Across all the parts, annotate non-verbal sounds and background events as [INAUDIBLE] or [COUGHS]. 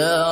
يا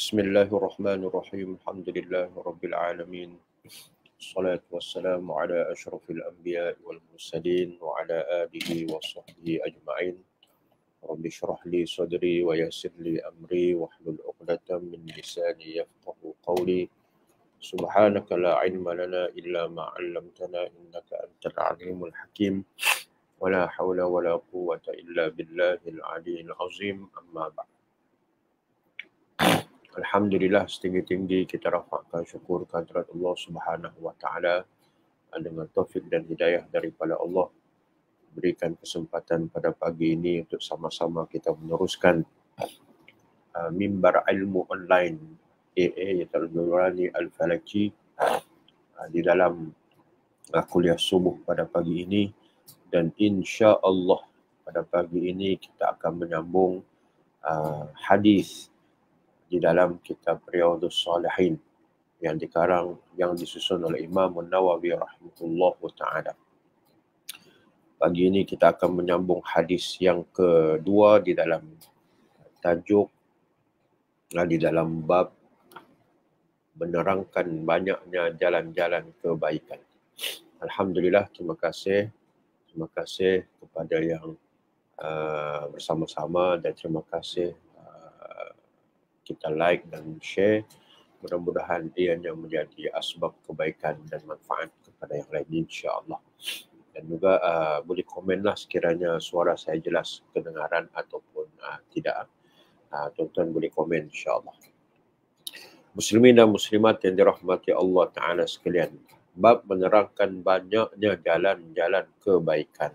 بسم الله الرحمن الرحيم الحمد لله رب العالمين الصلاة والسلام على أشرف الأنبياء والمرسلين وعلى آله وصحبه أجمعين رب اشرح لي صدري ويسر لي أمري واحلل عقدة من لساني يفقه قولي سبحانك لا علم لنا إلا ما علمتنا إنك أنت العليم الحكيم ولا حول ولا قوة إلا بالله العلي العظيم أما بعد Alhamdulillah setinggi-tinggi kita rafakkan syukur kehadirat Allah Subhanahu wa taala eh, dengan taufik dan hidayah daripada Allah berikan kesempatan pada pagi ini untuk sama-sama kita meneruskan uh, mimbar ilmu online AA yang Nurani Al-Falaki uh, di dalam uh, kuliah subuh pada pagi ini dan insya Allah pada pagi ini kita akan menyambung uh, hadis di dalam kitab Riyadhus Salihin yang dikarang yang disusun oleh Imam Nawawi rahimahullah taala. Pagi ini kita akan menyambung hadis yang kedua di dalam tajuk ah, di dalam bab menerangkan banyaknya jalan-jalan kebaikan. Alhamdulillah, terima kasih. Terima kasih kepada yang uh, bersama-sama dan terima kasih kita like dan share. Mudah-mudahan dia yang menjadi asbab kebaikan dan manfaat kepada yang lain insya Allah. Dan juga uh, boleh komenlah sekiranya suara saya jelas kedengaran ataupun uh, tidak. Uh, tuan-tuan boleh komen insya Allah. Muslimin dan muslimat yang dirahmati Allah Ta'ala sekalian. Bab menerangkan banyaknya jalan-jalan kebaikan.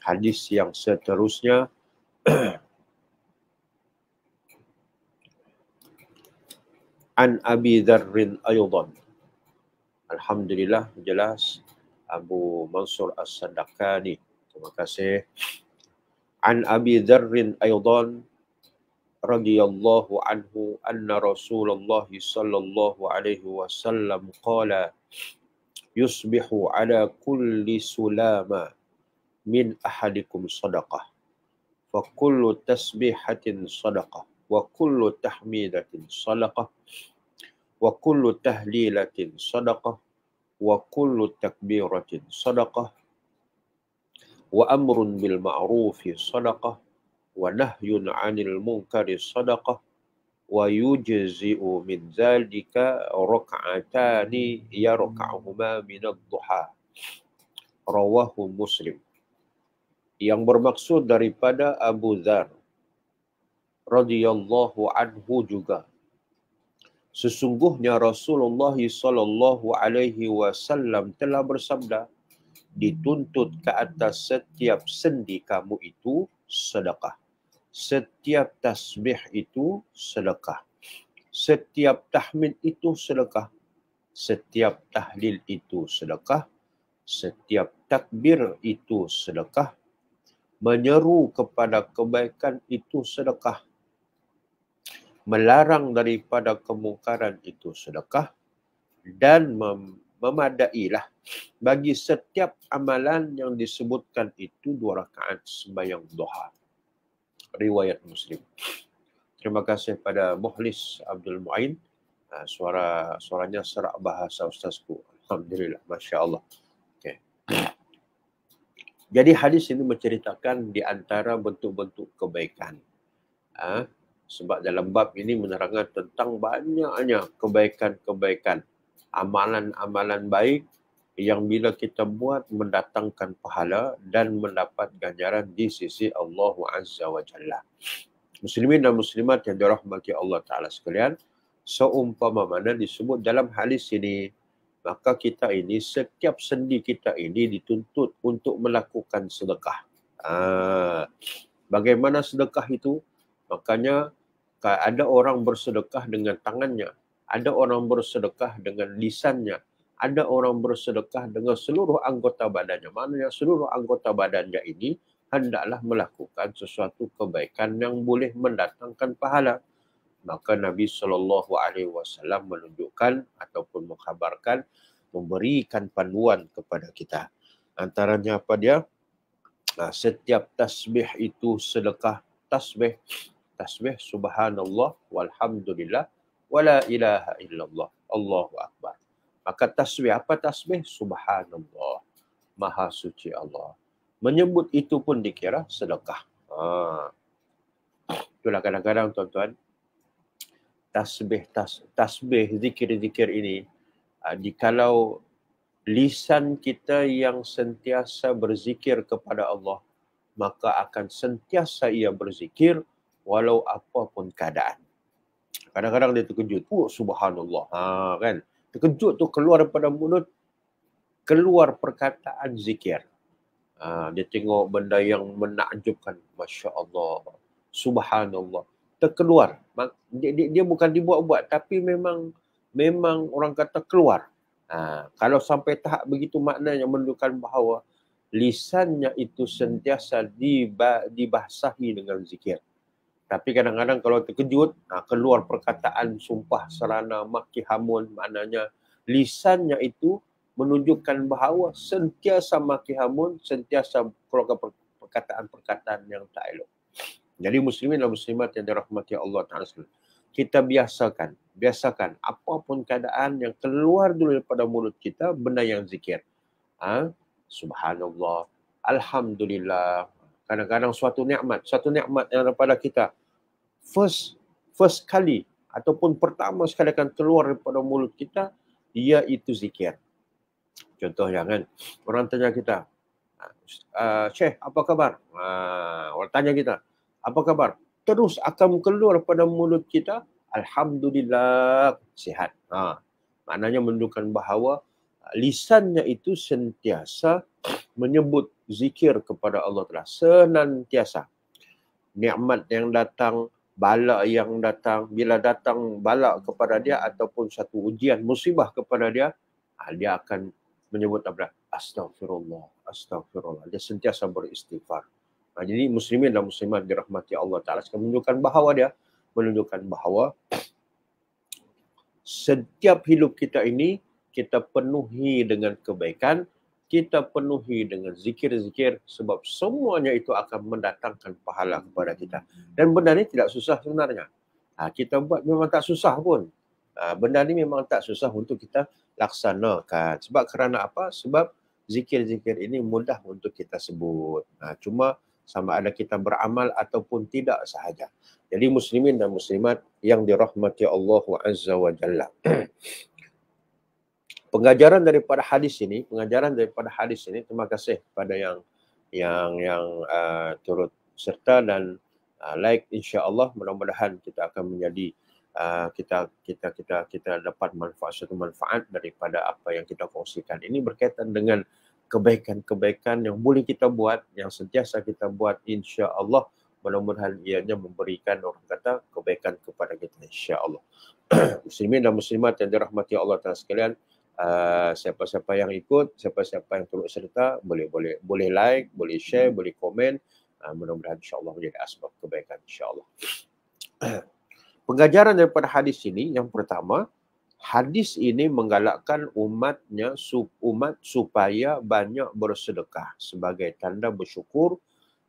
Hadis yang seterusnya [CLEARS THROAT] an Abi Dharrin ayudan. Alhamdulillah jelas Abu Mansur As-Sadaqani. Terima kasih. An Abi Dharrin ayudan radhiyallahu anhu anna Rasulullah sallallahu alaihi wasallam qala yusbihu ala kulli sulama min ahadikum sadaqah fa kullu tasbihatin sadaqah وكل تحميدة صدقة وكل تهليلة صدقة وكل تكبيرة صدقة وأمر بالمعروف صدقة ونهي عن المنكر صدقة ويجزئ من ذلك ركعتان يركعهما من الضحى رواه مسلم yang bermaksud daripada Abu Dharr radhiyallahu anhu juga. Sesungguhnya Rasulullah sallallahu alaihi wasallam telah bersabda, dituntut ke atas setiap sendi kamu itu sedekah. Setiap tasbih itu sedekah. Setiap tahmid itu sedekah. Setiap tahlil itu sedekah. Setiap takbir itu sedekah. Menyeru kepada kebaikan itu sedekah melarang daripada kemungkaran itu sedekah dan mem- memadailah bagi setiap amalan yang disebutkan itu dua rakaat sembahyang doha Riwayat Muslim. Terima kasih kepada Muhlis Abdul Muin. Ha, suara suaranya serak bahasa Ustazku. Alhamdulillah, masya Allah. Okay. Jadi hadis ini menceritakan di antara bentuk-bentuk kebaikan. Ha? sebab dalam bab ini menerangkan tentang banyaknya kebaikan-kebaikan amalan-amalan baik yang bila kita buat mendatangkan pahala dan mendapat ganjaran di sisi Allah Azza wa Jalla. Muslimin dan muslimat yang dirahmati Allah Ta'ala sekalian, seumpama mana disebut dalam halis ini, maka kita ini, setiap sendi kita ini dituntut untuk melakukan sedekah. Ha, bagaimana sedekah itu? Makanya ada orang bersedekah dengan tangannya, ada orang bersedekah dengan lisannya, ada orang bersedekah dengan seluruh anggota badannya. Maknanya seluruh anggota badannya ini hendaklah melakukan sesuatu kebaikan yang boleh mendatangkan pahala. Maka Nabi sallallahu alaihi wasallam menunjukkan ataupun mengkhabarkan memberikan panduan kepada kita. Antaranya apa dia? setiap tasbih itu sedekah. Tasbih tasbih subhanallah walhamdulillah wala ilaha illallah Allahu akbar. Maka tasbih apa tasbih subhanallah. Maha suci Allah. Menyebut itu pun dikira sedekah. Ha. Itulah kadang-kadang tuan-tuan tasbih tas, tasbih zikir-zikir ini ha, di kalau lisan kita yang sentiasa berzikir kepada Allah maka akan sentiasa ia berzikir walau apa pun keadaan. Kadang-kadang dia terkejut. Oh, subhanallah. Ha, kan? Terkejut tu keluar daripada mulut. Keluar perkataan zikir. Ha, dia tengok benda yang menakjubkan. Masya Allah. Subhanallah. Terkeluar. Dia, dia, dia bukan dibuat-buat. Tapi memang memang orang kata keluar. Ha, kalau sampai tahap begitu maknanya menunjukkan bahawa lisannya itu sentiasa dibahsahi dengan zikir. Tapi kadang-kadang kalau terkejut, ah, keluar perkataan sumpah serana maki hamun, maknanya lisannya itu menunjukkan bahawa sentiasa maki hamun, sentiasa keluarkan perkataan-perkataan yang tak elok. Jadi muslimin dan muslimat yang dirahmati Allah Ta'ala kita biasakan, biasakan apapun keadaan yang keluar dulu daripada mulut kita, benda yang zikir. Ha? Subhanallah, Alhamdulillah, kadang-kadang suatu nikmat, suatu nikmat yang daripada kita, first first kali ataupun pertama sekali akan keluar daripada mulut kita iaitu zikir. Contoh, Contohnya kan orang tanya kita, uh, apa khabar?" Uh, orang tanya kita, "Apa khabar?" Terus akan keluar pada mulut kita, "Alhamdulillah, sihat." Ha. Uh, maknanya menunjukkan bahawa lisannya itu sentiasa menyebut zikir kepada Allah Taala senantiasa. Nikmat yang datang, Balak yang datang bila datang balak kepada dia ataupun satu ujian musibah kepada dia ah, dia akan menyebut apa astagfirullah astagfirullah dia sentiasa beristighfar ah, jadi muslimin dan muslimat dirahmati Allah taala sekarang menunjukkan bahawa dia menunjukkan bahawa setiap hidup kita ini kita penuhi dengan kebaikan kita penuhi dengan zikir-zikir sebab semuanya itu akan mendatangkan pahala kepada kita. Dan benda ni tidak susah sebenarnya. Ha, kita buat memang tak susah pun. Ha, benda ni memang tak susah untuk kita laksanakan. Sebab kerana apa? Sebab zikir-zikir ini mudah untuk kita sebut. Ha, cuma sama ada kita beramal ataupun tidak sahaja. Jadi muslimin dan muslimat yang dirahmati Allah Azza wa Jalla. [CLEARS THROAT] pengajaran daripada hadis ini, pengajaran daripada hadis ini, terima kasih kepada yang yang yang uh, turut serta dan uh, like insya-Allah mudah-mudahan kita akan menjadi uh, kita kita kita kita dapat manfaat satu manfaat daripada apa yang kita kongsikan ini berkaitan dengan kebaikan-kebaikan yang boleh kita buat yang sentiasa kita buat insya-Allah mudah-mudahan ianya memberikan orang kata kebaikan kepada kita insya-Allah [CLEARS THROAT] muslimin dan muslimat yang dirahmati Allah taala sekalian Ah, siapa-siapa yang ikut, siapa-siapa yang turut serta boleh boleh boleh like, boleh share, hmm. boleh komen. Uh, mudah-mudahan insya-Allah menjadi asbab kebaikan insya-Allah. [CLEARS THROAT] Pengajaran daripada hadis ini yang pertama, hadis ini menggalakkan umatnya sub umat supaya banyak bersedekah sebagai tanda bersyukur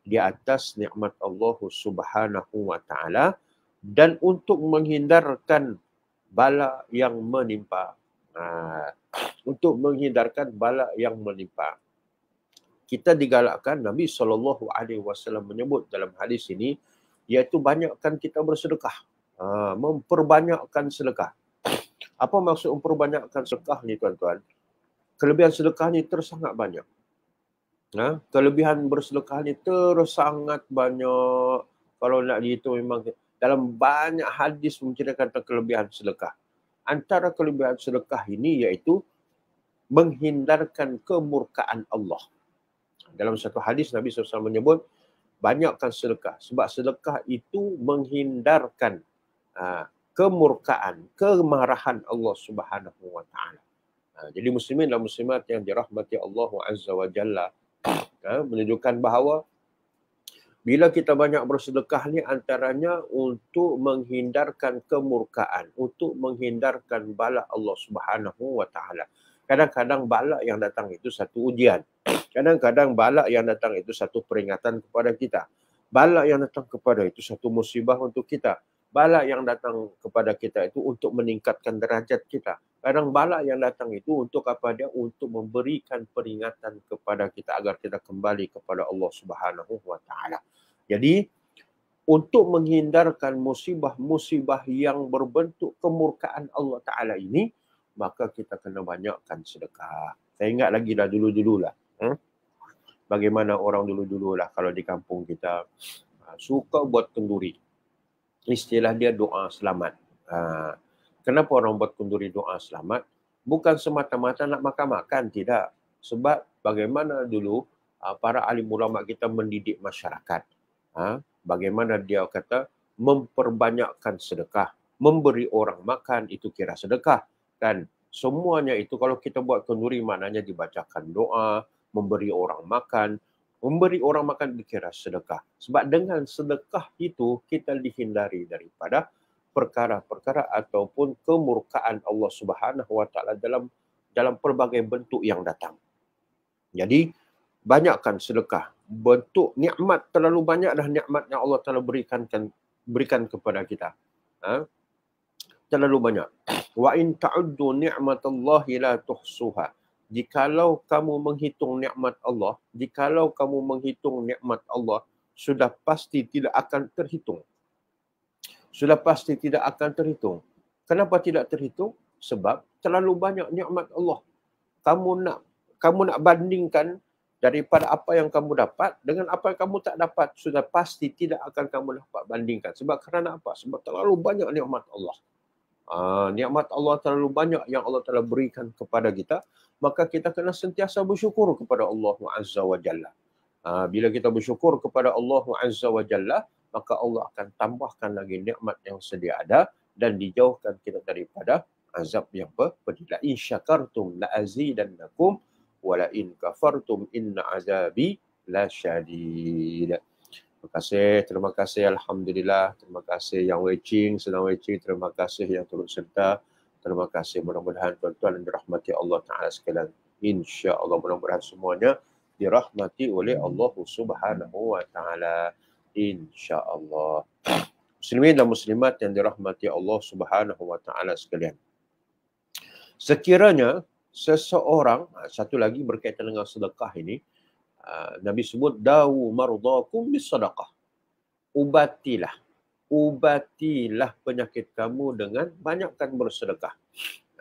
di atas nikmat Allah Subhanahu wa taala dan untuk menghindarkan bala yang menimpa Ha. untuk menghindarkan balak yang menimpa. Kita digalakkan Nabi Shallallahu alaihi wasallam menyebut dalam hadis ini iaitu banyakkan kita bersedekah. Ha, memperbanyakkan sedekah. Apa maksud memperbanyakkan sedekah ni tuan-tuan? Kelebihan sedekah ni tersangat banyak. Ha, kelebihan bersedekah ni tersangat banyak. Kalau nak gitu memang dalam banyak hadis menceritakan tentang kelebihan sedekah antara kelebihan sedekah ini iaitu menghindarkan kemurkaan Allah. Dalam satu hadis Nabi SAW menyebut, banyakkan sedekah. Sebab sedekah itu menghindarkan ha, kemurkaan, kemarahan Allah Subhanahu Wa ha, Jadi muslimin dan muslimat yang dirahmati Allah Azza wa Jalla ha, menunjukkan bahawa bila kita banyak bersedekah ni antaranya untuk menghindarkan kemurkaan, untuk menghindarkan bala Allah Subhanahu wa taala. Kadang-kadang bala yang datang itu satu ujian. [CLEARS THROAT] Kadang-kadang bala yang datang itu satu peringatan kepada kita. Bala yang datang kepada itu satu musibah untuk kita bala yang datang kepada kita itu untuk meningkatkan derajat kita. Kadang bala yang datang itu untuk apa dia? Untuk memberikan peringatan kepada kita agar kita kembali kepada Allah Subhanahu wa taala. Jadi untuk menghindarkan musibah-musibah yang berbentuk kemurkaan Allah taala ini, maka kita kena banyakkan sedekah. Saya ingat lagi dah dulu-dululah. Hmm? Bagaimana orang dulu-dululah kalau di kampung kita ah, suka buat kenduri istilah dia doa selamat. Ha, kenapa orang buat kunduri doa selamat? Bukan semata-mata nak makan-makan, tidak. Sebab bagaimana dulu ha, para alim ulama kita mendidik masyarakat. Ha, bagaimana dia kata memperbanyakkan sedekah. Memberi orang makan itu kira sedekah. Dan semuanya itu kalau kita buat kunduri maknanya dibacakan doa, memberi orang makan, memberi orang makan dikira sedekah. Sebab dengan sedekah itu kita dihindari daripada perkara-perkara ataupun kemurkaan Allah Subhanahu Wa Taala dalam dalam pelbagai bentuk yang datang. Jadi banyakkan sedekah. Bentuk nikmat terlalu banyak dah nikmat yang Allah Taala berikan berikan kepada kita. Ha? Terlalu banyak. [CLEARS THROAT] Wa in ta'uddu ni'matallahi la tuhsuha jikalau kamu menghitung nikmat Allah, jikalau kamu menghitung nikmat Allah, sudah pasti tidak akan terhitung. Sudah pasti tidak akan terhitung. Kenapa tidak terhitung? Sebab terlalu banyak nikmat Allah. Kamu nak kamu nak bandingkan daripada apa yang kamu dapat dengan apa yang kamu tak dapat sudah pasti tidak akan kamu dapat bandingkan sebab kerana apa sebab terlalu banyak nikmat Allah. Ah uh, nikmat Allah terlalu banyak yang Allah telah berikan kepada kita maka kita kena sentiasa bersyukur kepada Allah Azza wa Jalla. Ha, bila kita bersyukur kepada Allah Azza wa Jalla, maka Allah akan tambahkan lagi nikmat yang sedia ada dan dijauhkan kita daripada azab yang pedih. La in syakartum la azidannakum wa la in kafartum inna azabi la syadid. Terima kasih, terima kasih alhamdulillah, terima kasih yang watching, senang watching, terima kasih yang turut serta. Terima kasih. Mudah-mudahan tuan-tuan dirahmati Allah Ta'ala sekalian. Insya Allah mudah-mudahan semuanya dirahmati oleh Allah Subhanahu Wa Ta'ala. Insya Allah. [CLEARS THROAT] Muslimin dan muslimat yang dirahmati Allah Subhanahu Wa Ta'ala sekalian. Sekiranya seseorang, satu lagi berkaitan dengan sedekah ini, Nabi sebut, Dawu mardakum bisadaqah. Ubatilah ubatilah penyakit kamu dengan banyakkan bersedekah.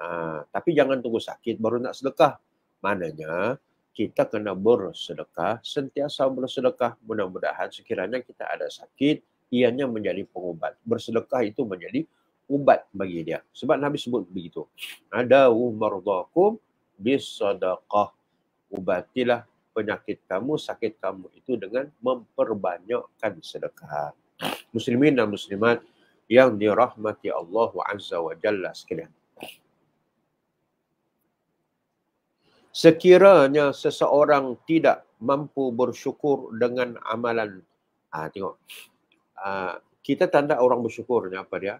Ha, tapi jangan tunggu sakit baru nak sedekah. Mananya kita kena bersedekah, sentiasa bersedekah. Mudah-mudahan sekiranya kita ada sakit, ianya menjadi pengubat. Bersedekah itu menjadi ubat bagi dia. Sebab Nabi sebut begitu. Ada umardakum bisadaqah. Ubatilah penyakit kamu, sakit kamu itu dengan memperbanyakkan sedekah muslimin dan muslimat yang dirahmati Allah Azza wa Jalla sekalian. Sekiranya seseorang tidak mampu bersyukur dengan amalan ah tengok ah kita tanda orang bersyukurnya apa dia?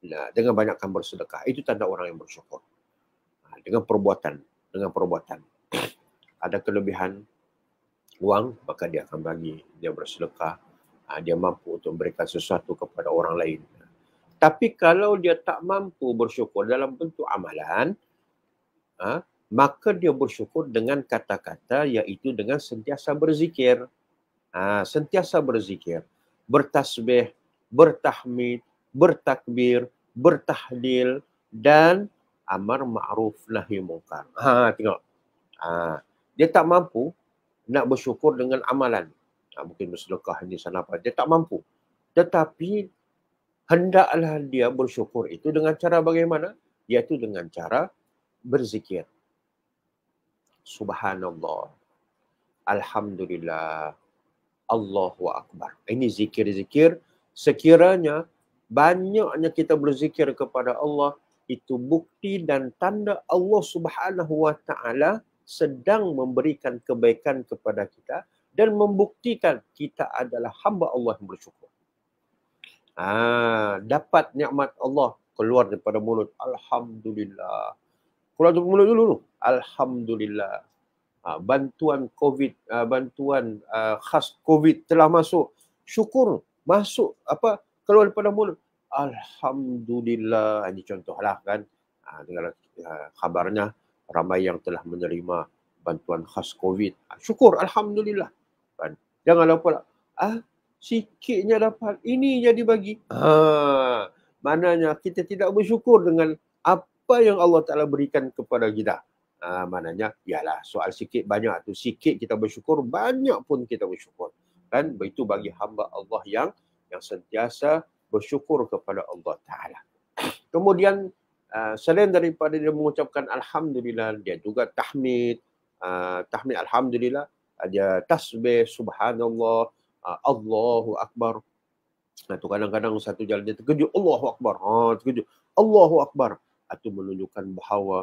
Nah, dengan banyakkan bersedekah. Itu tanda orang yang bersyukur. Ha, dengan perbuatan. Dengan perbuatan. [CLEARS THROAT] Ada kelebihan wang, maka dia akan bagi. Dia bersedekah. Ah, dia mampu untuk memberikan sesuatu kepada orang lain. Tapi kalau dia tak mampu bersyukur dalam bentuk amalan, ha, maka dia bersyukur dengan kata-kata iaitu dengan sentiasa berzikir. Ha, sentiasa berzikir. Bertasbih, bertahmid, bertakbir, bertahdil dan amar ma'ruf nahi mungkar. Ha, tengok. Ha, dia tak mampu nak bersyukur dengan amalan ha, mungkin bersedekah ini sana apa dia tak mampu tetapi hendaklah dia bersyukur itu dengan cara bagaimana iaitu dengan cara berzikir subhanallah alhamdulillah Allahu akbar ini zikir-zikir sekiranya banyaknya kita berzikir kepada Allah itu bukti dan tanda Allah Subhanahu wa taala sedang memberikan kebaikan kepada kita dan membuktikan kita adalah hamba Allah yang bersyukur. Ah, dapat nikmat Allah keluar daripada mulut alhamdulillah. Keluar daripada mulut dulu, alhamdulillah. Ah, bantuan COVID, ah, bantuan ah, khas COVID telah masuk. Syukur masuk apa keluar daripada mulut. Alhamdulillah. Ini contohlah kan. Ah, dengar ah, khabarnya ramai yang telah menerima bantuan khas COVID. Ah, syukur alhamdulillah depan. Jangan lupa lah. Ah, sikitnya dapat. Ini yang bagi, Ha, ah, mananya kita tidak bersyukur dengan apa yang Allah Ta'ala berikan kepada kita. Ha, ah, mananya, ialah soal sikit banyak tu. Sikit kita bersyukur, banyak pun kita bersyukur. Kan? begitu bagi hamba Allah yang yang sentiasa bersyukur kepada Allah Ta'ala. Kemudian, uh, selain daripada dia mengucapkan Alhamdulillah, dia juga tahmid. Uh, tahmid Alhamdulillah, ada tasbih subhanallah ah, Allahu akbar atau ah, kadang-kadang satu jalan dia terkejut Allahu akbar ha terkejut Allahu akbar itu menunjukkan bahawa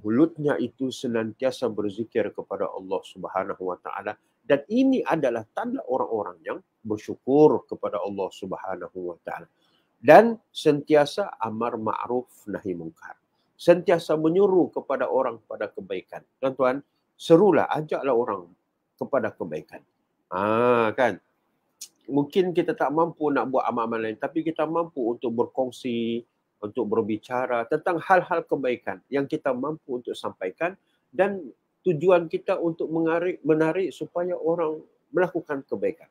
mulutnya itu senantiasa berzikir kepada Allah Subhanahu wa taala dan ini adalah tanda orang-orang yang bersyukur kepada Allah Subhanahu wa taala dan sentiasa amar ma'ruf nahi mungkar sentiasa menyuruh kepada orang pada kebaikan tuan-tuan serulah ajaklah orang kepada kebaikan. Ah ha, kan. Mungkin kita tak mampu nak buat amal-amal lain tapi kita mampu untuk berkongsi, untuk berbicara tentang hal-hal kebaikan yang kita mampu untuk sampaikan dan tujuan kita untuk menarik menarik supaya orang melakukan kebaikan.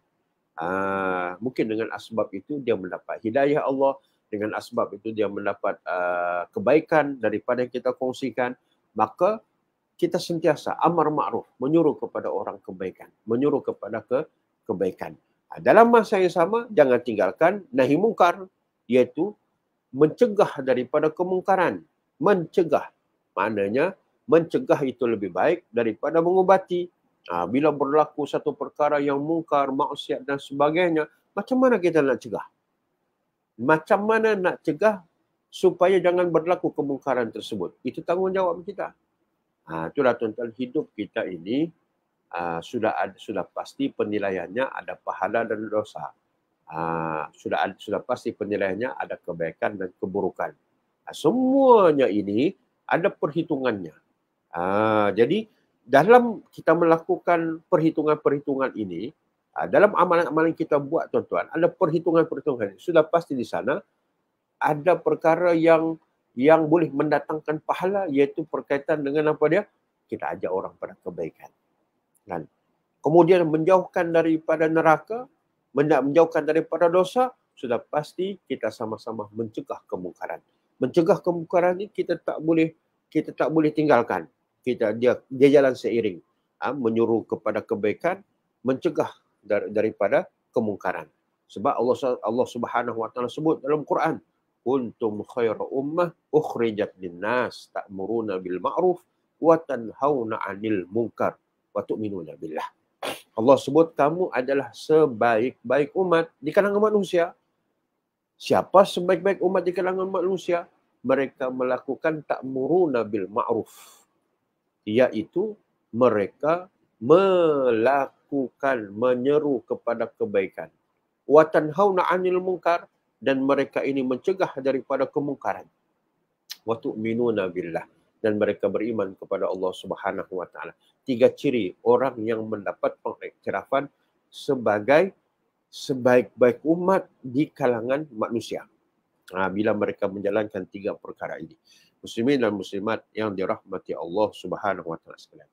Aa, ha, mungkin dengan asbab itu dia mendapat hidayah Allah, dengan asbab itu dia mendapat uh, kebaikan daripada yang kita kongsikan, maka kita sentiasa amar ma'ruf menyuruh kepada orang kebaikan menyuruh kepada ke kebaikan ha, dalam masa yang sama jangan tinggalkan nahi mungkar iaitu mencegah daripada kemungkaran mencegah maknanya mencegah itu lebih baik daripada mengubati ha, bila berlaku satu perkara yang mungkar maksiat dan sebagainya macam mana kita nak cegah macam mana nak cegah supaya jangan berlaku kemungkaran tersebut itu tanggungjawab kita Ha, itulah tuan-tuan hidup kita ini ha, sudah ada, sudah pasti penilaiannya ada pahala dan dosa. Ha, sudah ada, sudah pasti penilaiannya ada kebaikan dan keburukan. Ha, semuanya ini ada perhitungannya. Ha, jadi dalam kita melakukan perhitungan-perhitungan ini ha, dalam amalan-amalan kita buat tuan-tuan ada perhitungan-perhitungan sudah pasti di sana ada perkara yang yang boleh mendatangkan pahala iaitu perkaitan dengan apa dia? Kita ajak orang pada kebaikan. Dan kemudian menjauhkan daripada neraka, menjauhkan daripada dosa, sudah pasti kita sama-sama mencegah kemungkaran. Mencegah kemungkaran ini kita tak boleh kita tak boleh tinggalkan. Kita dia dia jalan seiring. Ha, menyuruh kepada kebaikan, mencegah daripada kemungkaran. Sebab Allah Allah Subhanahu Wa Taala sebut dalam Quran, kuntum khairu ummah ukhrijat linnas ta'muruna bil ma'ruf wa tanhauna 'anil munkar wa tu'minuna billah. Allah sebut kamu adalah sebaik-baik umat di kalangan manusia. Siapa sebaik-baik umat di kalangan manusia? Mereka melakukan ta'muruna bil ma'ruf. Iaitu mereka melakukan menyeru kepada kebaikan. Wa tanhauna 'anil munkar dan mereka ini mencegah daripada kemungkaran. Wa tu'minuna billah dan mereka beriman kepada Allah Subhanahu wa taala. Tiga ciri orang yang mendapat pengiktirafan sebagai sebaik-baik umat di kalangan manusia. Ha, bila mereka menjalankan tiga perkara ini. Muslimin dan muslimat yang dirahmati Allah Subhanahu wa taala sekalian.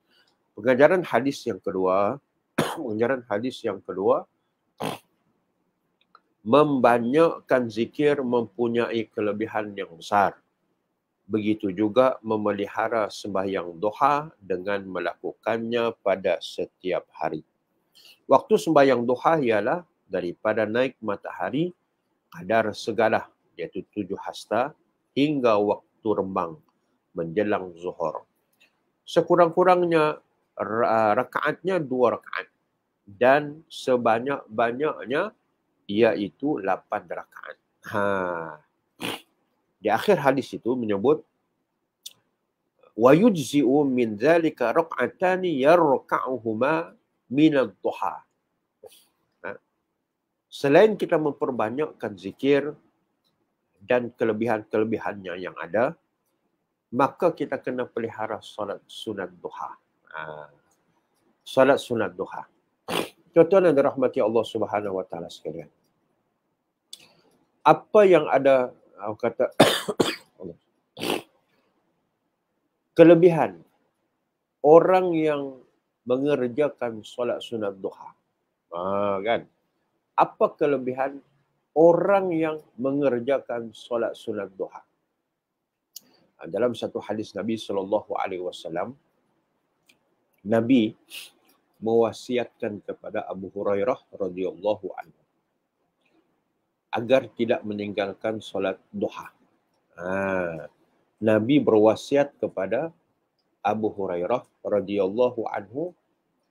Pengajaran hadis yang kedua, [COUGHS] pengajaran hadis yang kedua membanyakkan zikir mempunyai kelebihan yang besar. Begitu juga memelihara sembahyang doha dengan melakukannya pada setiap hari. Waktu sembahyang doha ialah daripada naik matahari kadar segala iaitu tujuh hasta hingga waktu rembang menjelang zuhur. Sekurang-kurangnya rakaatnya dua rakaat dan sebanyak-banyaknya iaitu 8 rakaat. Ha. Di akhir hadis itu menyebut wa yujzi'u min dzalika raq'atan yarka'uhuma min ad-duha. Ha. Selain kita memperbanyakkan zikir dan kelebihan-kelebihannya yang ada, maka kita kena pelihara solat sunat duha. Ha. Solat sunat duha. Tuan-tuan dan rahmati Allah Subhanahu Wa Taala sekalian. Apa yang ada aku kata [COUGHS] kelebihan orang yang mengerjakan solat sunat duha. Ah kan. Apa kelebihan orang yang mengerjakan solat sunat duha? Ha, dalam satu hadis Nabi sallallahu alaihi wasallam Nabi mewasiatkan kepada Abu Hurairah radhiyallahu anhu agar tidak meninggalkan solat duha. Ha. Nabi berwasiat kepada Abu Hurairah radhiyallahu anhu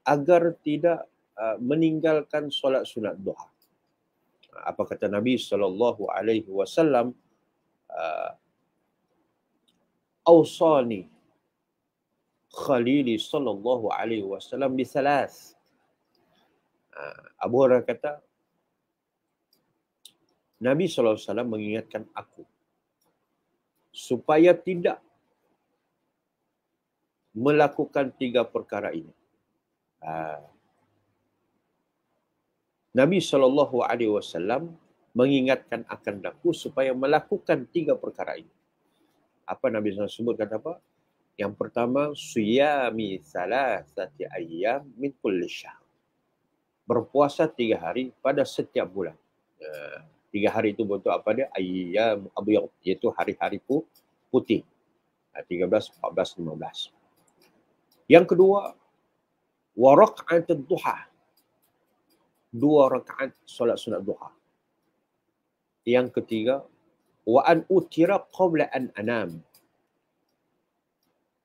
agar tidak uh, meninggalkan solat sunat duha. Ha, apa kata Nabi saw? alaihi Uh, khalili sallallahu alaihi wasallam di thalas ah, Abu Hurairah kata Nabi sallallahu alaihi wasallam mengingatkan aku supaya tidak melakukan tiga perkara ini ah. Nabi sallallahu alaihi wasallam mengingatkan akan aku supaya melakukan tiga perkara ini apa Nabi SAW sebut kata apa? Yang pertama, suyami salah sati ayam min kulli Berpuasa tiga hari pada setiap bulan. Ya, tiga hari itu bentuk apa dia? Ayam yang itu hari-hari putih. 13, 14, 15. Yang kedua, wa raka'at duha dua rakaat solat sunat duha yang ketiga waan an utira qabla an anam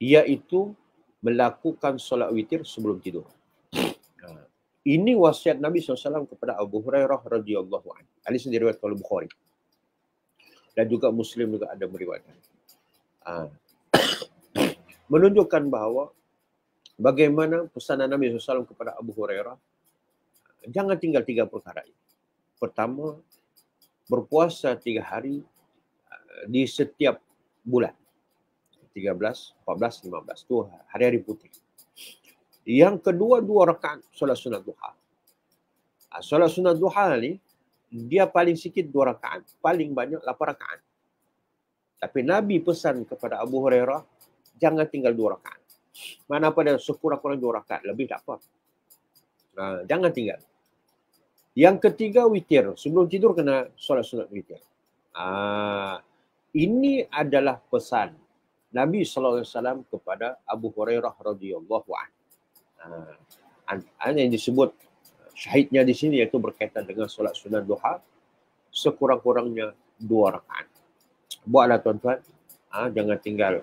iaitu melakukan solat witir sebelum tidur. Ha. Ini wasiat Nabi SAW kepada Abu Hurairah radhiyallahu anhu. Ali sendiri riwayat oleh Bukhari. Dan juga Muslim juga ada meriwayatkan. Ha. [COUGHS] Menunjukkan bahawa bagaimana pesanan Nabi SAW kepada Abu Hurairah jangan tinggal tiga perkara ini. Pertama, berpuasa tiga hari eh, di setiap bulan. 13, 14, 15. Itu hari-hari putih. Yang kedua, dua rakaat solat sunat duha. Ha, solat sunat duha ni, dia paling sikit dua rakaat. Paling banyak lapan rakaat. Tapi Nabi pesan kepada Abu Hurairah, jangan tinggal dua rakaat. Mana pada sekurang-kurang dua rakaat. Lebih tak apa. Ha, jangan tinggal. Yang ketiga, witir. Sebelum tidur, kena solat sunat witir. Ha, ini adalah pesan Nabi sallallahu alaihi wasallam kepada Abu Hurairah radhiyallahu an. Ah yang disebut ah, syahidnya di sini iaitu berkaitan dengan solat sunat duha sekurang-kurangnya dua rakaat. Buatlah tuan-tuan, ha, jangan tinggal.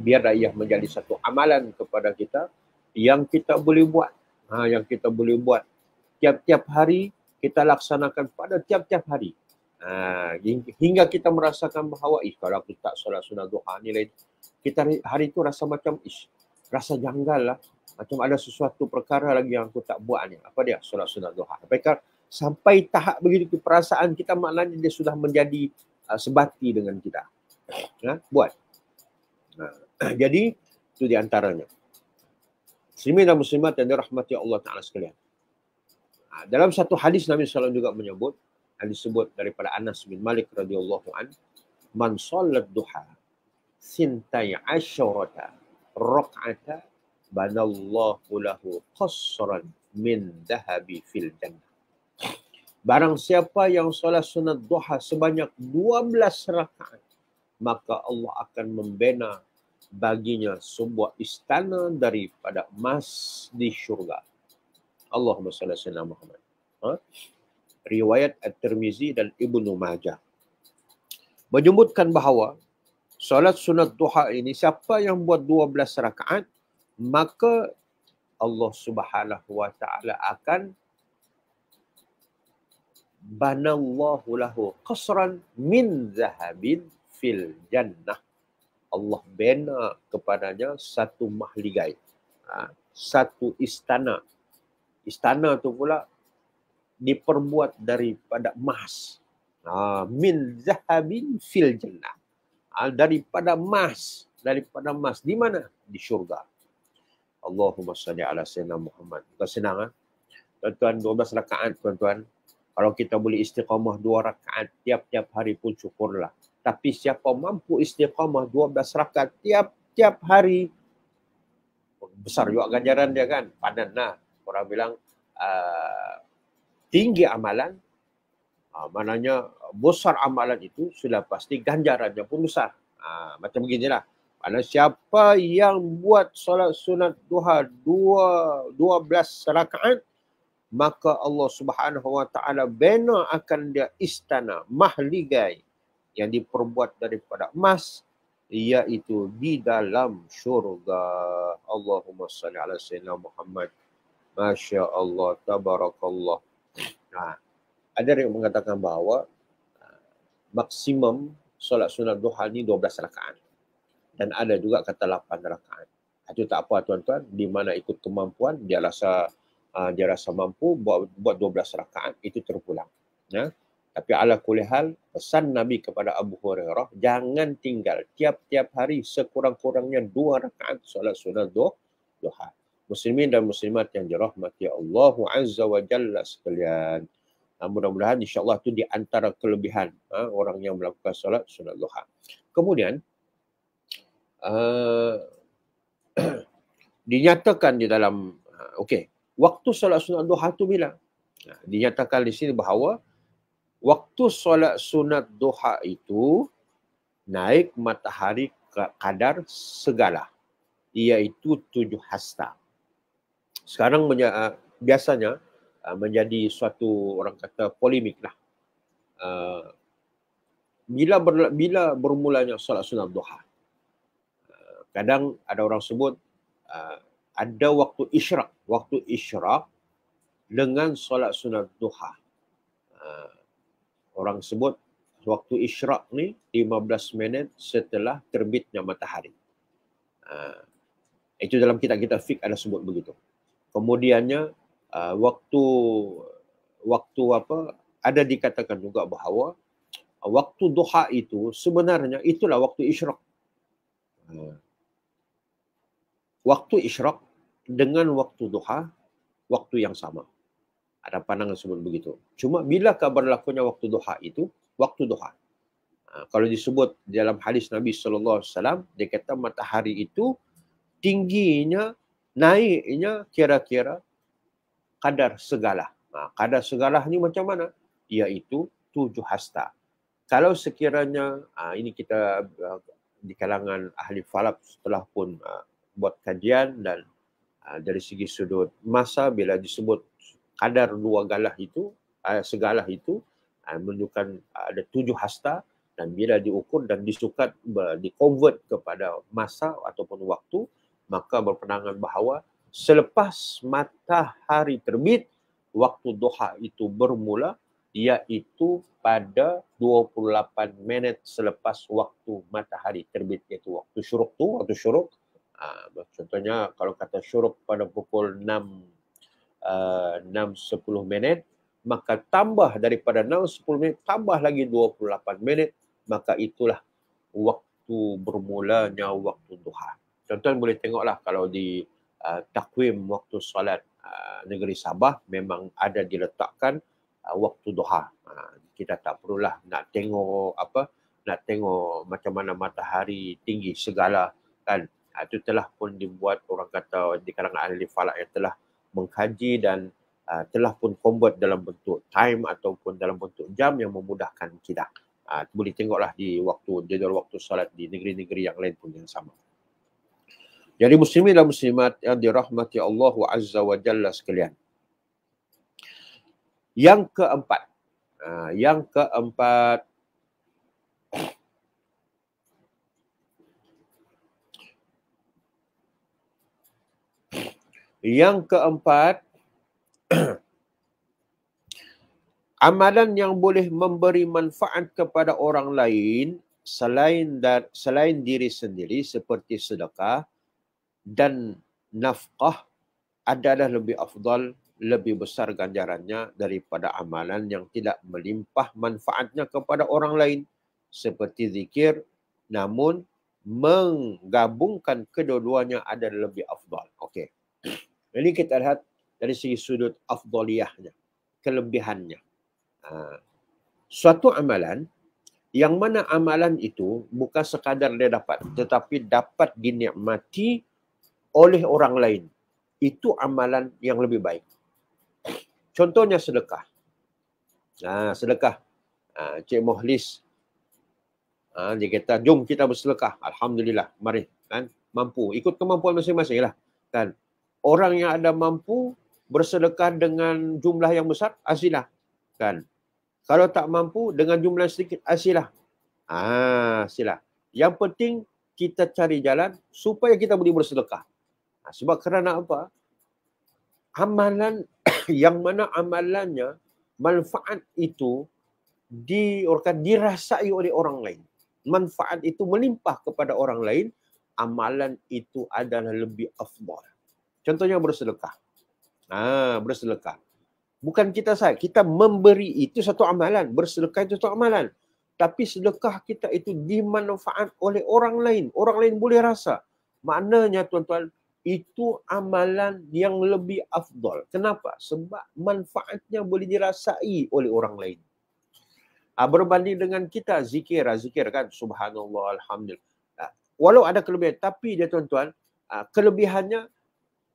Biarlah ia menjadi satu amalan kepada kita yang kita boleh buat. Ha, yang kita boleh buat tiap-tiap hari kita laksanakan pada tiap-tiap hari. Ha, hingga kita merasakan bahawa ih kalau aku tak solat sunat duha ni kita hari tu rasa macam ish rasa janggal lah macam ada sesuatu perkara lagi yang aku tak buat ni apa dia solat sunat duha sampai sampai tahap begitu perasaan kita maknanya dia sudah menjadi uh, sebati dengan kita ha? buat nah, ha, [CLEARS THROAT] jadi itu di antaranya muslimin dan muslimat yang dirahmati Allah taala sekalian ha, dalam satu hadis Nabi SAW juga menyebut yang disebut daripada Anas bin Malik radhiyallahu an man sallat duha sintai asyurata rak'ata banallahu lahu qasran min dahabi fil jannah barang siapa yang solat sunat duha sebanyak 12 rakaat maka Allah akan membina baginya sebuah istana daripada emas di syurga Allahumma salli ala Muhammad ha? riwayat At-Tirmizi dan Ibnu Majah. Menyebutkan bahawa solat sunat duha ini siapa yang buat 12 rakaat maka Allah Subhanahu wa taala akan banallahu lahu qasran min zahabin fil jannah. Allah bina kepadanya satu mahligai. Ha, satu istana. Istana tu pula diperbuat daripada emas. Ha, min zahabin fil jannah. Ha, daripada emas, daripada emas di mana? Di syurga. Allahumma salli ala sayyidina Muhammad. Bukan senang ah. Tuan-tuan 12 rakaat tuan-tuan. Kalau kita boleh istiqamah 2 rakaat tiap-tiap hari pun syukurlah. Tapi siapa mampu istiqamah 12 rakaat tiap-tiap hari besar juga ganjaran dia kan. Padan lah. Orang bilang ah, tinggi amalan, uh, maknanya besar amalan itu sudah pasti ganjarannya pun besar. Uh, macam lah. Mana siapa yang buat solat sunat duha dua, dua belas serakaan, maka Allah subhanahu wa ta'ala bina akan dia istana mahligai yang diperbuat daripada emas iaitu di dalam syurga Allahumma salli ala sayyidina Muhammad Masya Allah Tabarakallah Ha. Ada yang mengatakan bahawa uh, maksimum solat sunat duha ni 12 rakaat. Dan ada juga kata 8 rakaat. Itu tak apa tuan-tuan, di mana ikut kemampuan dia rasa uh, dia rasa mampu buat buat 12 rakaat itu terpulang. Ya. Tapi ala kulihal, pesan Nabi kepada Abu Hurairah, jangan tinggal tiap-tiap hari sekurang-kurangnya dua rakaat solat sunat duha muslimin dan muslimat yang dirahmati Allah Azza wa Jalla sekalian. Uh, mudah-mudahan insyaAllah itu di antara kelebihan uh, orang yang melakukan solat sunat duha. Kemudian, uh, [CLEARS THROAT] dinyatakan di dalam, okey, waktu solat sunat duha itu bila? Uh, dinyatakan di sini bahawa waktu solat sunat duha itu naik matahari kadar segala. Iaitu tujuh hasta sekarang menja- ah, biasanya uh, menjadi suatu orang kata polemik lah. Uh, bila ber, bila bermulanya solat sunat duha. Uh, kadang ada orang sebut uh, ada waktu isyrak, waktu isyrak dengan solat sunat duha. Uh, orang sebut waktu isyrak ni 15 minit setelah terbitnya matahari. Uh, itu dalam kitab kita fik ada sebut begitu kemudiannya uh, waktu waktu apa ada dikatakan juga bahawa uh, waktu duha itu sebenarnya itulah waktu isyrak. Uh, waktu isyrak dengan waktu duha waktu yang sama. Ada pandangan sebut begitu. Cuma bila lakunya waktu duha itu waktu duha. Uh, kalau disebut dalam hadis Nabi Sallallahu Alaihi Wasallam, dia kata matahari itu tingginya naiknya kira-kira kadar segala. Ha, kadar segala ni macam mana? Iaitu tujuh hasta. Kalau sekiranya, ha, ini kita ha, di kalangan ahli falak setelah pun ha, buat kajian dan ha, dari segi sudut masa bila disebut kadar dua galah itu, ha, segala itu ha, menunjukkan ha, ada tujuh hasta dan bila diukur dan disukat, ha, di-convert kepada masa ataupun waktu, maka berpenangan bahawa selepas matahari terbit waktu duha itu bermula iaitu pada 28 minit selepas waktu matahari terbit iaitu waktu syuruk tu waktu syuruk uh, contohnya kalau kata syuruk pada pukul 6 uh, 6.10 minit maka tambah daripada 6.10 minit tambah lagi 28 minit maka itulah waktu bermulanya waktu duha Tuan-tuan boleh tengoklah kalau di uh, takwim waktu solat uh, negeri Sabah memang ada diletakkan uh, waktu duha. Uh, kita tak perlulah nak tengok apa nak tengok macam mana matahari tinggi segala kan uh, itu telah pun dibuat orang kata di kalangan ahli falak yang telah mengkaji dan uh, telah pun convert dalam bentuk time ataupun dalam bentuk jam yang memudahkan kita. Uh, boleh tengoklah di waktu jadual waktu solat di negeri-negeri yang lain pun yang sama. Jadi muslimin dan muslimat yang dirahmati Allah Azza wa Jalla sekalian. Yang keempat. Ha, yang keempat. Yang keempat. [CLEARS THROAT] Amalan yang boleh memberi manfaat kepada orang lain selain dar, selain diri sendiri seperti sedekah dan nafkah adalah lebih afdal, lebih besar ganjarannya daripada amalan yang tidak melimpah manfaatnya kepada orang lain seperti zikir namun menggabungkan kedua-duanya adalah lebih afdal. Okey. [CLEARS THROAT] Ini kita lihat dari segi sudut afdaliahnya, kelebihannya. Ha. Suatu amalan yang mana amalan itu bukan sekadar dia dapat tetapi dapat dinikmati oleh orang lain. Itu amalan yang lebih baik. Contohnya sedekah. Nah, ha, sedekah. Ah, Cik Mohlis. Ah, dia kata, jom kita bersedekah. Alhamdulillah. Mari. Kan? Mampu. Ikut kemampuan masing-masing lah. Kan? Orang yang ada mampu bersedekah dengan jumlah yang besar, asilah. Kan? Kalau tak mampu, dengan jumlah sedikit, asilah. Ah, asilah. Yang penting, kita cari jalan supaya kita boleh bersedekah. Ha, sebab kerana apa? Amalan [COUGHS] yang mana amalannya manfaat itu di orang dirasai oleh orang lain. Manfaat itu melimpah kepada orang lain, amalan itu adalah lebih afdal. Contohnya bersedekah. Ah, ha, bersedekah. Bukan kita saja, kita memberi itu satu amalan, bersedekah itu satu amalan. Tapi sedekah kita itu dimanfaat oleh orang lain. Orang lain boleh rasa. Maknanya tuan-tuan, itu amalan yang lebih afdol. Kenapa? Sebab manfaatnya boleh dirasai oleh orang lain. Ah, berbanding dengan kita zikir, ah, zikir kan subhanallah, alhamdulillah. Ah, walau ada kelebihan, tapi dia tuan-tuan, kelebihannya,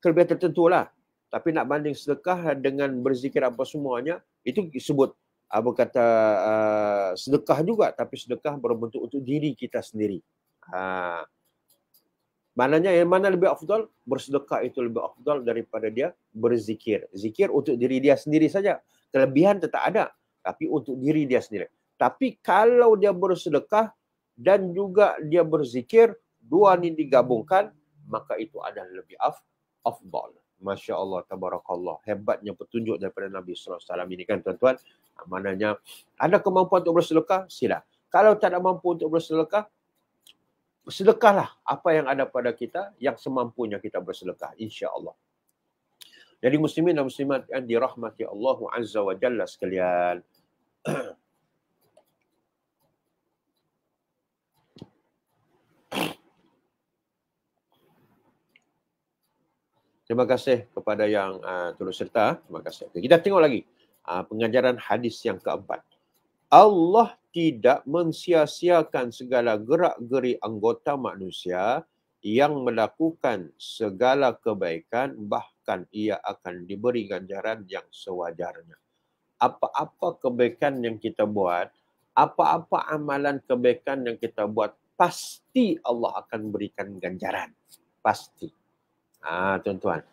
kelebihan tertentu lah. Tapi nak banding sedekah dengan berzikir apa semuanya, itu sebut apa kata sedekah juga. Tapi sedekah berbentuk untuk diri kita sendiri. Haa. Maknanya yang mana lebih afdal? Bersedekah itu lebih afdal daripada dia berzikir. Zikir untuk diri dia sendiri saja. Kelebihan tetap ada. Tapi untuk diri dia sendiri. Tapi kalau dia bersedekah dan juga dia berzikir, dua ini digabungkan, maka itu adalah lebih af afdal. Masya Allah, tabarakallah. Hebatnya petunjuk daripada Nabi SAW ini kan tuan-tuan. Maknanya ada kemampuan untuk bersedekah? Sila. Kalau tak ada mampu untuk bersedekah, sedekahlah apa yang ada pada kita yang semampunya kita bersedekah insyaallah jadi muslimin dan muslimat yang dirahmati Allah Azza wa Jalla sekalian. [CLEARS THROAT] Terima kasih kepada yang uh, turut serta. Terima kasih. Kita tengok lagi uh, pengajaran hadis yang keempat. Allah tidak mensia-siakan segala gerak-geri anggota manusia yang melakukan segala kebaikan bahkan ia akan diberi ganjaran yang sewajarnya. Apa-apa kebaikan yang kita buat, apa-apa amalan kebaikan yang kita buat, pasti Allah akan berikan ganjaran. Pasti. Ah, ha, tuan-tuan.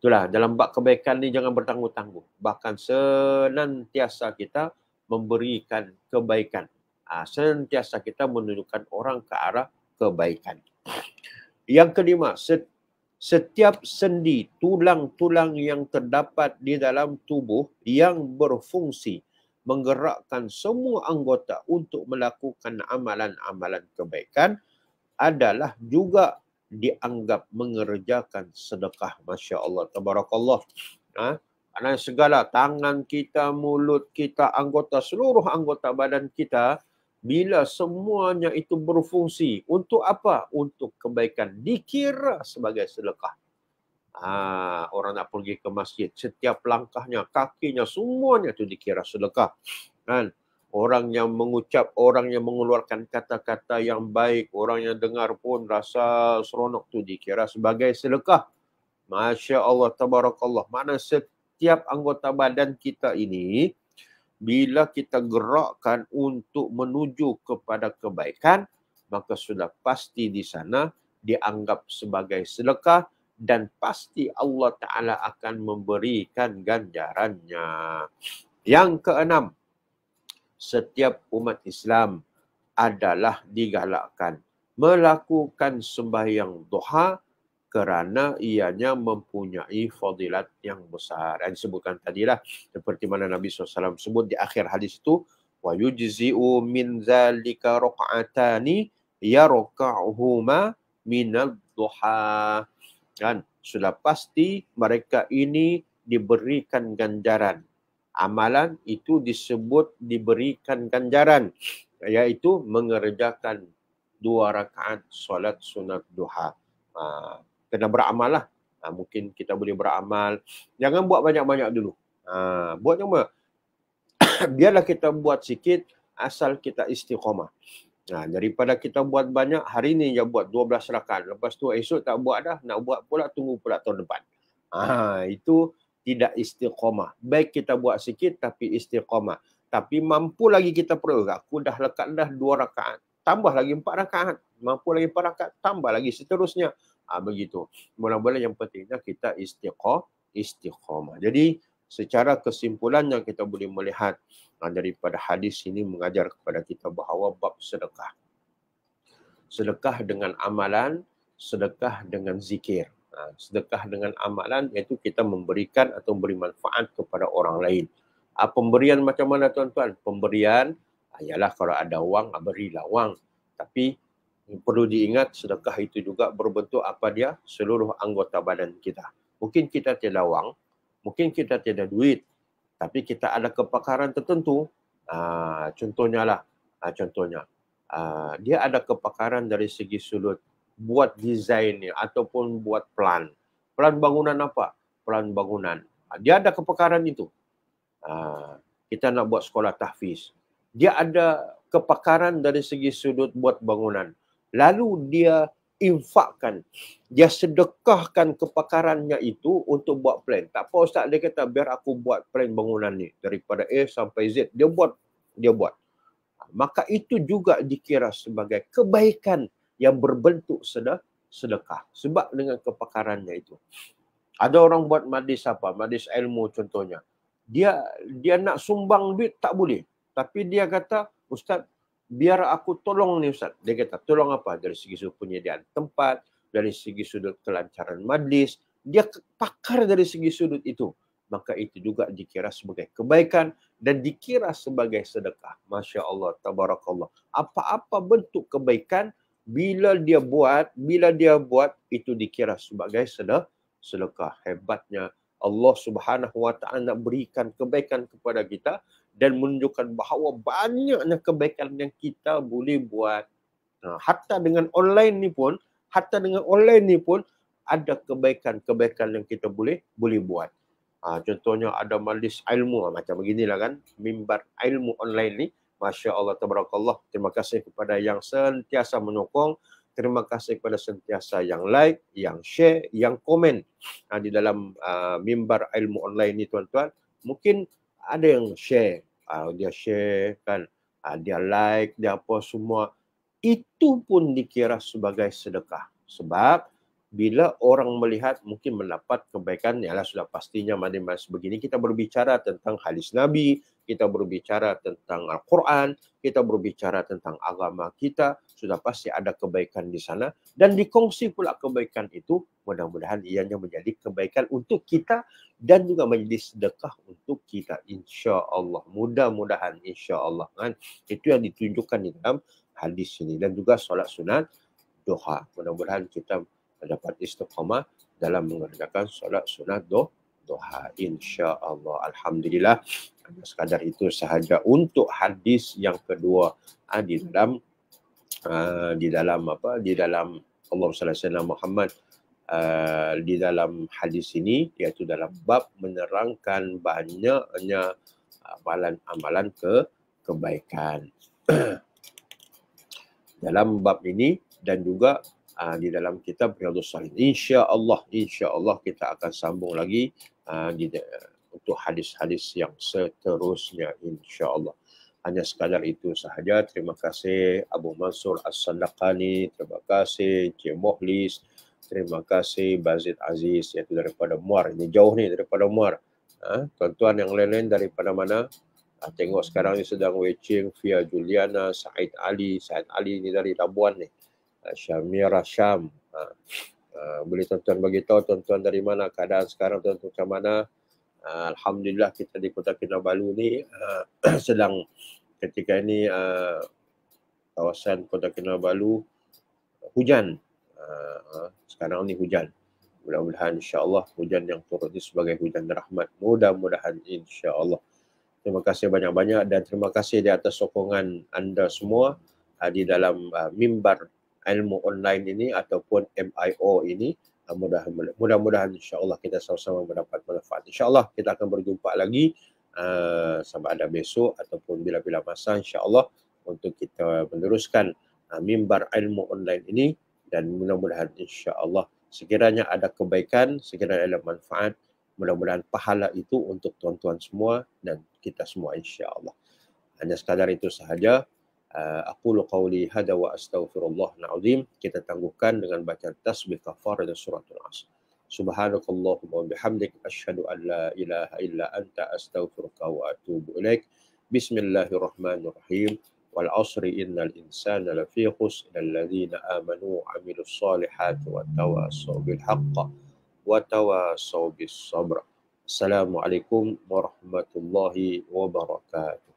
Itulah dalam bab kebaikan ni jangan bertangguh-tangguh. Bahkan senantiasa kita memberikan kebaikan. Uh, ah, senantiasa kita menunjukkan orang ke arah kebaikan. Yang kelima, setiap sendi tulang-tulang yang terdapat di dalam tubuh yang berfungsi menggerakkan semua anggota untuk melakukan amalan-amalan kebaikan adalah juga dianggap mengerjakan sedekah masya-Allah tabarakallah ha? dan segala tangan kita, mulut kita, anggota, seluruh anggota badan kita, bila semuanya itu berfungsi, untuk apa? Untuk kebaikan. Dikira sebagai sedekah. Ha, orang nak pergi ke masjid, setiap langkahnya, kakinya, semuanya itu dikira sedekah. Kan? Orang yang mengucap, orang yang mengeluarkan kata-kata yang baik, orang yang dengar pun rasa seronok tu dikira sebagai sedekah. Masya Allah, tabarakallah. Mana setiap setiap anggota badan kita ini bila kita gerakkan untuk menuju kepada kebaikan maka sudah pasti di sana dianggap sebagai sedekah dan pasti Allah taala akan memberikan ganjarannya yang keenam setiap umat Islam adalah digalakkan melakukan sembahyang duha kerana ianya mempunyai fadilat yang besar. Dan sebutkan tadilah seperti mana Nabi SAW sebut di akhir hadis itu, wa yujzi'u min zalika ruk'atani yaruka'uhuma min duha Kan? Sudah pasti mereka ini diberikan ganjaran. Amalan itu disebut diberikan ganjaran. Iaitu mengerjakan dua rakaat solat sunat duha. Uh, kena beramal lah. Ha, mungkin kita boleh beramal. Jangan buat banyak-banyak dulu. Ha, buat cuma. [COUGHS] Biarlah kita buat sikit asal kita istiqamah. Ha, daripada kita buat banyak, hari ni dia buat 12 rakan. Lepas tu esok tak buat dah. Nak buat pula, tunggu pula tahun depan. Ha, itu tidak istiqamah. Baik kita buat sikit tapi istiqamah. Tapi mampu lagi kita perlu. Aku dah lekat dah 2 rakaat. Tambah lagi 4 rakaat. Mampu lagi 4 rakaat. Tambah lagi seterusnya. Ha, begitu. Mula-mula yang pentingnya kita istiqah, istiqamah. Jadi secara kesimpulan yang kita boleh melihat ha, daripada hadis ini mengajar kepada kita bahawa bab sedekah. Sedekah dengan amalan, sedekah dengan zikir. Ha, sedekah dengan amalan iaitu kita memberikan atau memberi manfaat kepada orang lain. Ha, pemberian macam mana tuan-tuan? Pemberian ha, ialah kalau ada wang, ha, berilah wang. Tapi perlu diingat sedekah itu juga berbentuk apa dia seluruh anggota badan kita. Mungkin kita tiada wang, mungkin kita tiada duit, tapi kita ada kepakaran tertentu. Ah, contohnya lah, ah, contohnya. Ah, dia ada kepakaran dari segi sudut buat desain ni ataupun buat plan. Plan bangunan apa? Plan bangunan. dia ada kepakaran itu. kita nak buat sekolah tahfiz. Dia ada kepakaran dari segi sudut buat bangunan lalu dia infakkan dia sedekahkan kepakarannya itu untuk buat plan tak apa ustaz dia kata biar aku buat plan bangunan ni daripada A sampai Z dia buat dia buat maka itu juga dikira sebagai kebaikan yang berbentuk sedekah sedekah sebab dengan kepakarannya itu ada orang buat madis apa madis ilmu contohnya dia dia nak sumbang duit tak boleh tapi dia kata ustaz biar aku tolong ni Ustaz. Dia kata, tolong apa? Dari segi sudut penyediaan tempat, dari segi sudut kelancaran majlis. Dia pakar dari segi sudut itu. Maka itu juga dikira sebagai kebaikan dan dikira sebagai sedekah. Masya Allah, tabarakallah. Apa-apa bentuk kebaikan, bila dia buat, bila dia buat, itu dikira sebagai sedekah. Sedekah hebatnya Allah Subhanahu Wa Taala nak berikan kebaikan kepada kita dan menunjukkan bahawa banyaknya kebaikan yang kita boleh buat. Nah, hatta dengan online ni pun, hatta dengan online ni pun ada kebaikan-kebaikan yang kita boleh boleh buat. Ha, contohnya ada majlis ilmu ha, macam beginilah kan, mimbar ilmu online ni. Masya Allah, tabarakallah. Terima kasih kepada yang sentiasa menyokong. Terima kasih kepada sentiasa yang like, yang share, yang komen ha, di dalam uh, mimbar ilmu online ni tuan-tuan. Mungkin ada yang share uh, dia share kan uh, dia like dia apa semua itu pun dikira sebagai sedekah sebab bila orang melihat mungkin mendapat kebaikan ialah sudah pastinya mandi-mandi begini kita berbicara tentang hadis nabi kita berbicara tentang Al-Quran, kita berbicara tentang agama kita, sudah pasti ada kebaikan di sana. Dan dikongsi pula kebaikan itu, mudah-mudahan ianya menjadi kebaikan untuk kita dan juga menjadi sedekah untuk kita. Insya Allah, mudah-mudahan insya Allah. Kan? Itu yang ditunjukkan di dalam hadis ini. Dan juga solat sunat, doha. Mudah-mudahan kita dapat istiqamah dalam mengerjakan solat sunat doh doha insya Allah alhamdulillah hanya sekadar itu sahaja untuk hadis yang kedua ha, di dalam uh, di dalam apa di dalam Allah Sallallahu Alaihi Muhammad Uh, di dalam hadis ini iaitu dalam bab menerangkan banyaknya amalan-amalan ke kebaikan [CLEARS THROAT] dalam bab ini dan juga uh, di dalam kitab Riyadhus Salihin. Insya Allah, insya Allah kita akan sambung lagi uh, di, uh, untuk hadis-hadis yang seterusnya, insya Allah. Hanya sekadar itu sahaja. Terima kasih Abu Mansur As-Sadaqani. Terima kasih Cik Mohlis. Terima kasih Bazid Aziz iaitu daripada Muar. Ini jauh ni daripada Muar. Ha? Tuan-tuan yang lain-lain daripada mana? Ha, tengok sekarang ni sedang watching via Juliana, Said Ali. Said Ali ni dari Labuan ni. Syamira Syam. Ha. Ha. boleh tuan-tuan bagi tuan-tuan dari mana keadaan sekarang tuan-tuan macam mana? Ha. Alhamdulillah kita di Kota Kinabalu ni ha. [CLEARS THROAT] sedang ketika ini ha. kawasan Kota Kinabalu hujan. Ha. Ha. Sekarang ni hujan. Mudah-mudahan insya-Allah hujan yang turut ni sebagai hujan rahmat. Mudah-mudahan insya-Allah. Terima kasih banyak-banyak dan terima kasih di atas sokongan anda semua ha, di dalam ha, mimbar ilmu online ini ataupun MIO ini ah, mudah-mudahan insyaallah kita sama-sama mendapat manfaat insyaallah kita akan berjumpa lagi uh, ah, sama ada besok ataupun bila-bila masa insyaallah untuk kita meneruskan uh, mimbar ilmu online ini dan mudah-mudahan insyaallah sekiranya ada kebaikan sekiranya ada manfaat mudah-mudahan pahala itu untuk tuan-tuan semua dan kita semua insyaallah hanya sekadar itu sahaja Eh, aku qawli hada wa astaghfirullah na'udzim kita tangguhkan dengan baca tasbih kafarah dan suratul asr subhanakallahumma wa bihamdik asyhadu an la ilaha illa anta astaghfiruka wa atubu ilaik bismillahirrahmanirrahim wal asri innal insana lafi khusr illa alladhina amanu wa amilus salihati wa tawassaw bil haqqi wa tawassaw bis sabr assalamu alaikum warahmatullahi wabarakatuh